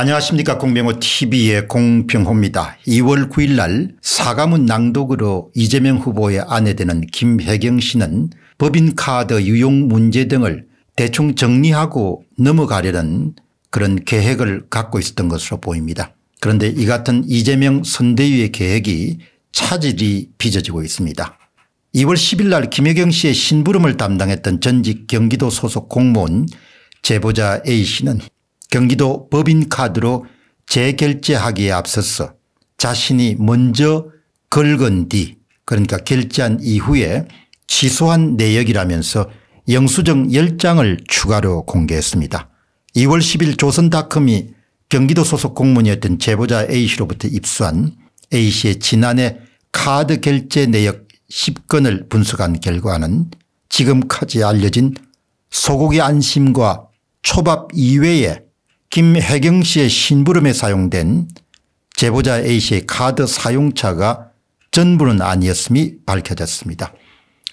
안녕하십니까 공병호 tv의 공평호입니다 2월 9일 날 사과문 낭독으로 이재명 후보의 아내 되는 김혜경 씨는 법인카드 유용 문제 등을 대충 정리하고 넘어가려는 그런 계획을 갖고 있었던 것으로 보입니다. 그런데 이 같은 이재명 선대위의 계획이 차질이 빚어지고 있습니다. 2월 10일 날 김혜경 씨의 신부름을 담당했던 전직 경기도 소속 공무원 제보자 A 씨는 경기도 법인카드로 재결제하기에 앞서서 자신이 먼저 긁은 뒤 그러니까 결제한 이후에 취소한 내역이라면서 영수증 10장을 추가로 공개했습니다. 2월 10일 조선닷컴이 경기도 소속 공무원이었던 제보자 A씨로부터 입수한 A씨의 지난해 카드 결제 내역 10건을 분석한 결과는 지금까지 알려진 소고기 안심과 초밥 이외에 김혜경 씨의 신부름에 사용된 제보자 A씨의 카드 사용차가 전부는 아니었음이 밝혀졌습니다.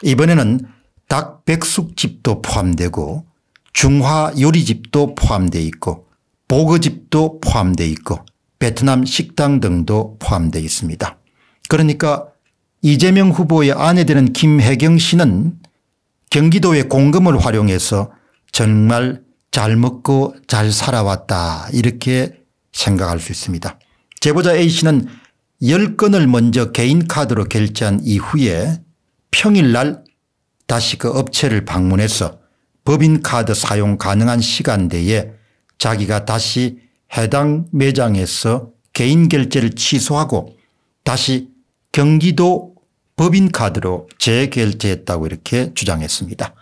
이번에는 닭백숙집도 포함되고 중화요리집도 포함되어 있고 보거집도 포함되어 있고 베트남 식당 등도 포함되어 있습니다. 그러니까 이재명 후보의 아내 되는 김혜경 씨는 경기도의 공금을 활용해서 정말 잘 먹고 잘 살아왔다 이렇게 생각할 수 있습니다. 제보자 A씨는 10건을 먼저 개인카드로 결제한 이후에 평일날 다시 그 업체를 방문해서 법인카드 사용 가능한 시간대에 자기가 다시 해당 매장에서 개인 결제를 취소하고 다시 경기도 법인카드로 재결제했다고 이렇게 주장했습니다.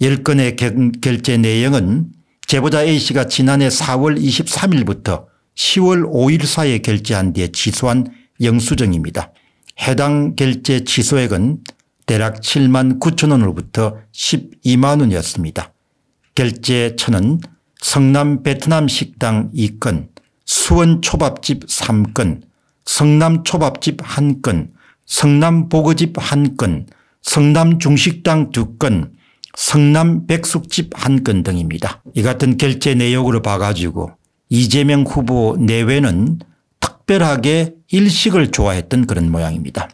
10건의 결제 내용은 제보자 A씨가 지난해 4월 23일부터 10월 5일 사이에 결제한 뒤에 취소한 영수증입니다. 해당 결제 취소액은 대략 7만 9천 원으로부터 12만 원이었습니다. 결제처는 성남 베트남 식당 2건, 수원 초밥집 3건, 성남 초밥집 1건, 성남 보거집 1건, 성남 중식당 2건, 성남 백숙집 한 건 등입니다. 이 같은 결제 내역으로 봐가지고 이재명 후보 내외는 특별하게 일식을 좋아했던 그런 모양입니다.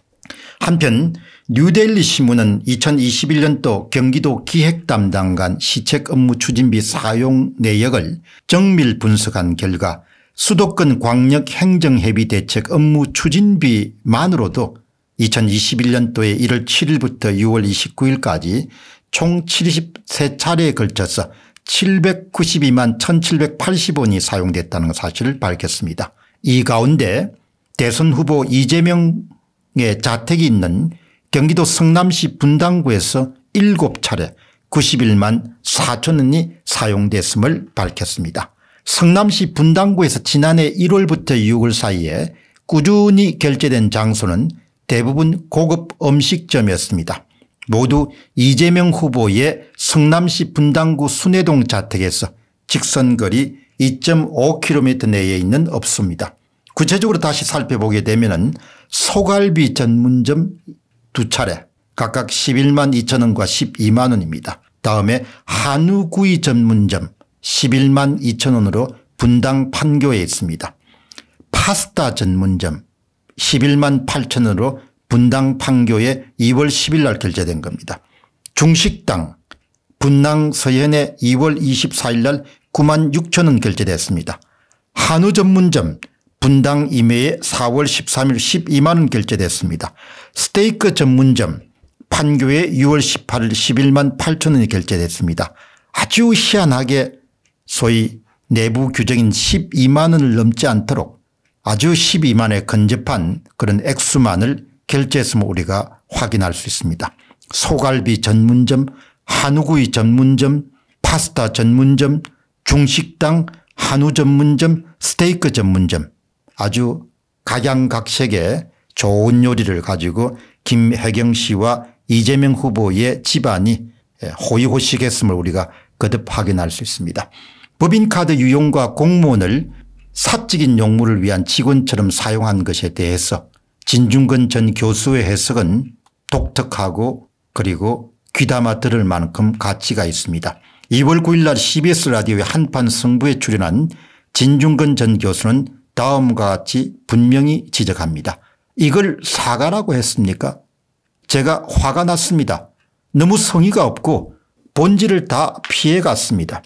한편 뉴델리 신문은 2021년도 경기도 기획담당관 시책 업무 추진비 사용 내역을 정밀 분석한 결과 수도권 광역 행정협의 대책 업무 추진비만으로도 2021년도에 1월 7일부터 6월 29일까지 총 73차례에 걸쳐서 792만 1780원이 사용됐다는 사실을 밝혔습니다. 이 가운데 대선 후보 이재명의 자택이 있는 경기도 성남시 분당구에서 7차례 91만 4천 원이 사용됐음을 밝혔습니다. 성남시 분당구에서 지난해 1월부터 6월 사이에 꾸준히 결제된 장소는 대부분 고급 음식점이었습니다. 모두 이재명 후보의 성남시 분당구 순회동 자택에서 직선거리 2.5km 내에 있는 업소입니다. 구체적으로 다시 살펴보게 되면 소갈비 전문점 두 차례 각각 11만 2천 원과 12만 원입니다. 다음에 한우구이 전문점 11만 2천 원으로 분당 판교에 있습니다. 파스타 전문점 11만 8천 원으로 분당 판교에 2월 10일 날 결제된 겁니다. 중식당 분당 서현에 2월 24일 날 9만 6천 원 결제됐습니다. 한우 전문점 분당 임해에 4월 13일 12만 원 결제됐습니다. 스테이크 전문점 판교에 6월 18일 11만 8천 원이 결제됐습니다. 아주 희한하게 소위 내부 규정인 12만 원을 넘지 않도록 아주 12만에 근접한 그런 액수만을 결제했으면 우리가 확인할 수 있습니다. 소갈비 전문점, 한우구이 전문점, 파스타 전문점, 중식당, 한우 전문점, 스테이크 전문점 아주 각양각색의 좋은 요리를 가지고 김혜경 씨와 이재명 후보의 집안이 호의호식했음을 우리가 거듭 확인할 수 있습니다. 법인카드 유용과 공무원을 사적인 용무를 위한 직원처럼 사용한 것에 대해서 진중근 전 교수의 해석은 독특하고 그리고 귀담아 들을 만큼 가치가 있습니다. 2월 9일 날 CBS 라디오의 한판 승부에 출연한 진중근 전 교수는 다음과 같이 분명히 지적합니다. 이걸 사과라고 했습니까? 제가 화가 났습니다. 너무 성의가 없고 본질을 다 피해갔습니다.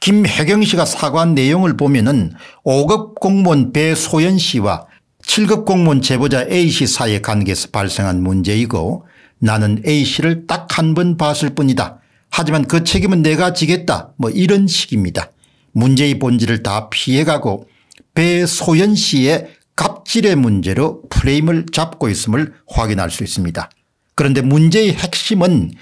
김혜경 씨가 사과한 내용을 보면 은 5급 공무원 배소연 씨와 7급 공무원 제보자 A씨 사의 이 관계에서 발생한 문제이고 나는 A씨를 딱 한 번 봤을 뿐이다. 하지만 그 책임은 내가 지겠다. 뭐 이런 식입니다. 문제의 본질을 다 피해가고 배소연 씨의 갑질의 문제로 프레임을 잡고 있음을 확인할 수 있습니다. 그런데 문제의 핵심은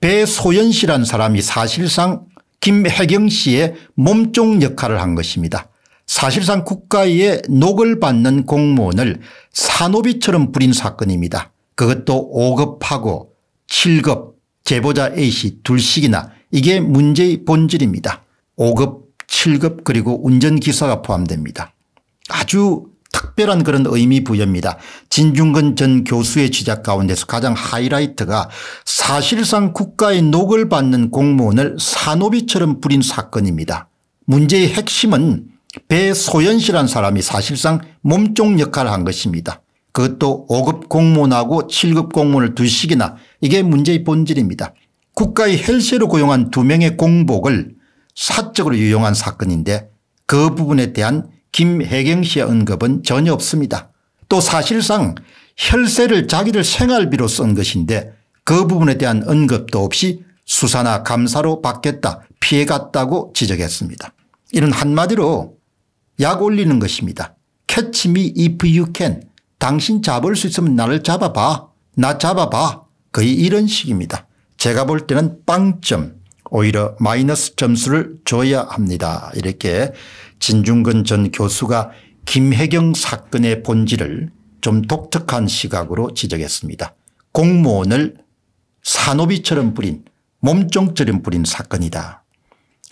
배소연 씨란 사람이 사실상 김혜경 씨의 몸종 역할을 한 것입니다. 사실상 국가의 녹을 받는 공무원을 산호비처럼 부린 사건입니다. 그것도 5급하고 7급 제보자 A씨 둘씩이나 이게 문제의 본질입니다. 5급 7급 그리고 운전기사가 포함됩니다. 아주 특별한 그런 의미 부여입니다. 진중근 전 교수의 지적 가운데서 가장 하이라이트가 사실상 국가의 녹을 받는 공무원을 산호비처럼 부린 사건입니다. 문제의 핵심은 배소연 씨란 사람이 사실상 몸종 역할을 한 것입니다. 그것도 5급 공무원하고 7급 공무원을 두 식이나 이게 문제의 본질입니다. 국가의 헬세로 고용한 두 명의 공복을 사적으로 유용한 사건인데 그 부분에 대한 김혜경 씨의 언급은 전혀 없습니다. 또 사실상 혈세를 자기들 생활비로 쓴 것인데 그 부분에 대한 언급도 없이 수사나 감사로 받겠다 피해갔다고 지적했습니다. 이런 한마디로 약 올리는 것입니다. Catch me if you can. 당신 잡을 수 있으면 나를 잡아봐. 나 잡아봐. 거의 이런 식입니다. 제가 볼 때는 빵점 오히려 마이너스 점수를 줘야 합니다. 이렇게 진중근 전 교수가 김혜경 사건의 본질을 좀 독특한 시각으로 지적했습니다. 공무원을 산호비처럼 부린 몸종처럼 부린 사건이다.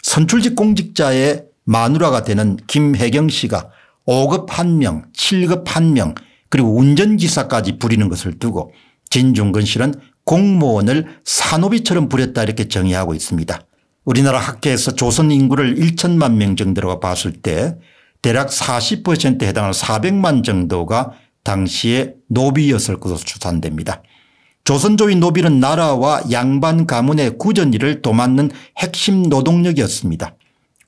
선출직 공직자의 마누라가 되는 김혜경 씨가 5급 한 명, 7급 한 명, 그리고 운전기사까지 부리는 것을 두고 진중근 씨는 공무원을 산호비처럼 부렸다 이렇게 정의하고 있습니다. 우리나라 학계에서 조선 인구를 1천만 명 정도로 봤을 때 대략 40%에 해당하는 400만 정도가 당시의 노비였을 것으로 추산됩니다. 조선조의 노비는 나라와 양반 가문의 구전일을 도맡는 핵심 노동력이었습니다.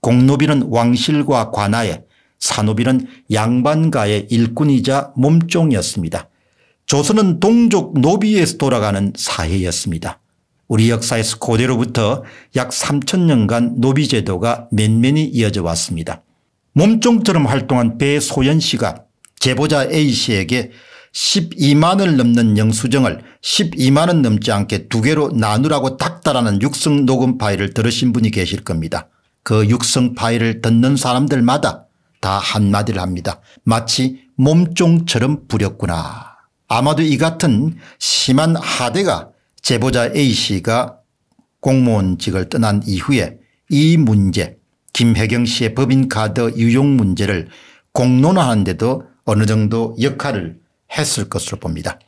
공노비는 왕실과 관하에 사노비는 양반가의 일꾼이자 몸종이었습니다. 조선은 동족 노비에서 돌아가는 사회였습니다. 우리 역사에서 고대로부터 약 3천년간 노비 제도가 맨면히 이어져 왔습니다. 몸종처럼 활동한 배소연 씨가 제보자 A 씨에게 12만을 넘는 영수증을 12만원 넘지 않게 두 개로 나누라고 닥달하는 육성 녹음 파일을 들으신 분이 계실 겁니다. 그 육성 파일을 듣는 사람들마다 다 한마디를 합니다. 마치 몸종처럼 부렸구나. 아마도 이 같은 심한 하대가 제보자 A씨가 공무원직을 떠난 이후에 이 문제 김혜경 씨의 법인카드 유용 문제를 공론화하는 데도 어느 정도 역할을 했을 것으로 봅니다.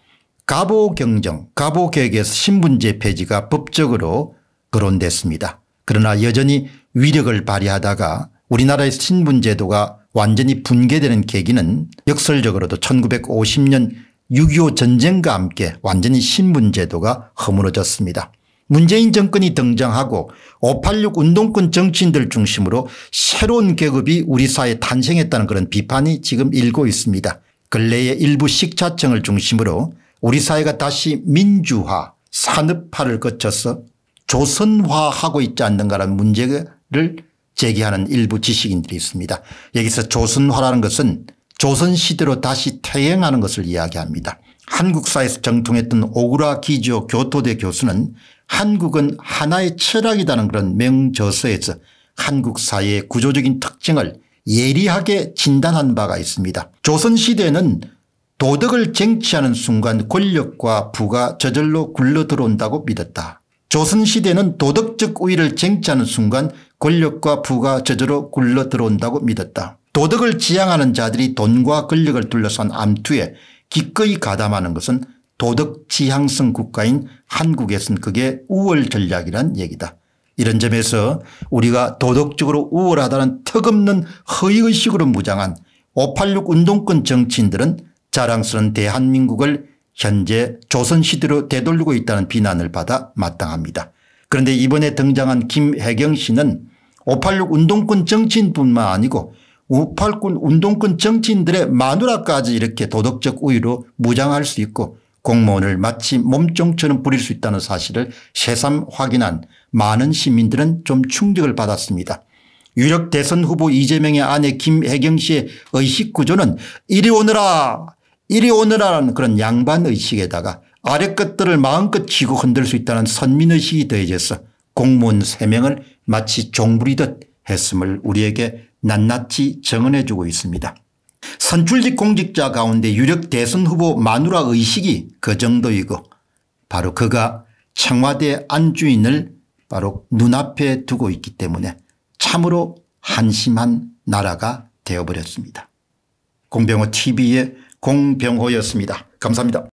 가보경정 가보계획에서 신분제 폐지가 법적으로 거론됐습니다. 그러나 여전히 위력을 발휘하다가 우리나라의 신분제도가 완전히 붕괴되는 계기는 역설적으로도 1950년 6.25 전쟁과 함께 완전히 신분제도가 허물어졌습니다. 문재인 정권이 등장하고 586 운동권 정치인들 중심으로 새로운 계급이 우리 사회에 탄생했다는 그런 비판이 지금 일고 있습니다. 근래에 일부 식자청을 중심으로 우리 사회가 다시 민주화 산업화를 거쳐서 조선화하고 있지 않는가라는 문제가 를 제기하는 일부 지식인들이 있습니다. 여기서 조선화라는 것은 조선시대로 다시 퇴행하는 것을 이야기합니다. 한국사에서 정통했던 오구라 기지오 교토대 교수는 한국은 하나의 철학이라는 그런 명저서에서 한국 사의 구조적인 특징을 예리하게 진단한 바가 있습니다. 조선시대는 에 도덕을 쟁취하는 순간 권력과 부가 저절로 굴러 들어온다고 믿었다. 조선시대는 도덕적 우위를 쟁취하는 순간 권력과 부가 저절로 굴러 들어온다고 믿었다. 도덕을 지향하는 자들이 돈과 권력을 둘러싼 암투에 기꺼이 가담하는 것은 도덕 지향성 국가인 한국에선 그게 우월 전략이란 얘기다. 이런 점에서 우리가 도덕적으로 우월하다는 턱없는 허위의식으로 무장한 586 운동권 정치인들은 자랑스러운 대한민국을 현재 조선시대로 되돌리고 있다는 비난을 받아 마땅합니다. 그런데 이번에 등장한 김혜경 씨는 586 운동권 정치인뿐만 아니고 586 운동권 정치인들의 마누라까지 이렇게 도덕적 우위로 무장할 수 있고 공무원을 마치 몸종처럼 부릴 수 있다는 사실을 새삼 확인한 많은 시민들은 좀 충격을 받았습니다. 유력 대선 후보 이재명의 아내 김혜경 씨의 의식 구조는 이리 오느라 이리 오라라는 그런 양반 의식에다가 아래 것들을 마음껏 쥐고 흔들 수 있다는 선민의식이 더해져서 공무원 3명을 마치 종부리듯 했음을 우리에게 낱낱이 정언해 주고 있습니다. 선출직 공직자 가운데 유력 대선 후보 마누라 의식이 그 정도이고 바로 그가 청와대 안주인을 바로 눈앞에 두고 있기 때문에 참으로 한심한 나라가 되어버렸습니다. 공병호 tv의 공병호였습니다. 감사합니다.